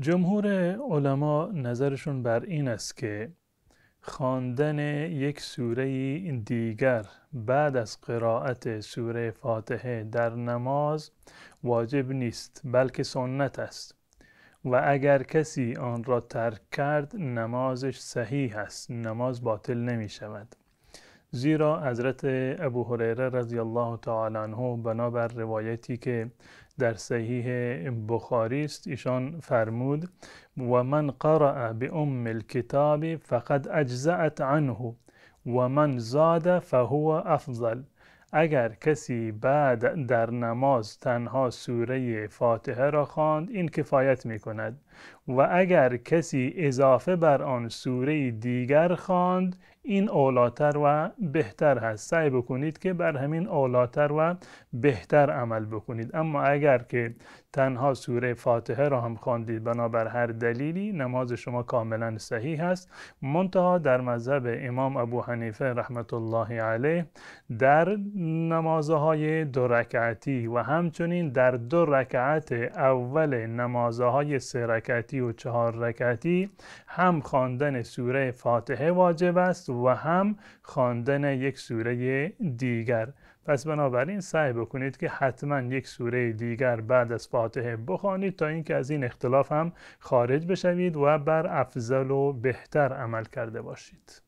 جمهور علما نظرشون بر این است که خواندن یک سوره دیگر بعد از قرائت سوره فاتحه در نماز واجب نیست بلکه سنت است و اگر کسی آن را ترک کرد نمازش صحیح است نماز باطل نمی شود زیرا حضرت ابو هریره رضی الله تعالی عنه بنابر روایتی که در صحیح بخاری است ایشان فرمود و من قرأ به ام الكتاب فقد اجزعت عنه و من زاد فهو افضل اگر کسی بعد در نماز تنها سوره فاتحه را خواند این کفایت می کند و اگر کسی اضافه بر آن سوره دیگر خواند این اولاتر و بهتر هست سعی بکنید که بر همین اولاتر و بهتر عمل بکنید اما اگر که تنها سوره فاتحه را هم خواندید بنابر هر دلیلی نماز شما کاملا صحیح است منتها در مذهب امام ابو حنیفه رحمت الله علیه در نمازهای دو رکعتی و همچنین در دو رکعت اول نمازهای سه رکعتی و چهار رکعتی هم خواندن سوره فاتحه واجب است و هم خواندن یک سوره دیگر پس بنابراین سعی بکنید که حتما یک سوره دیگر بعد از فاتحه بخوانید تا اینکه از این اختلاف هم خارج بشوید و بر افضل و بهتر عمل کرده باشید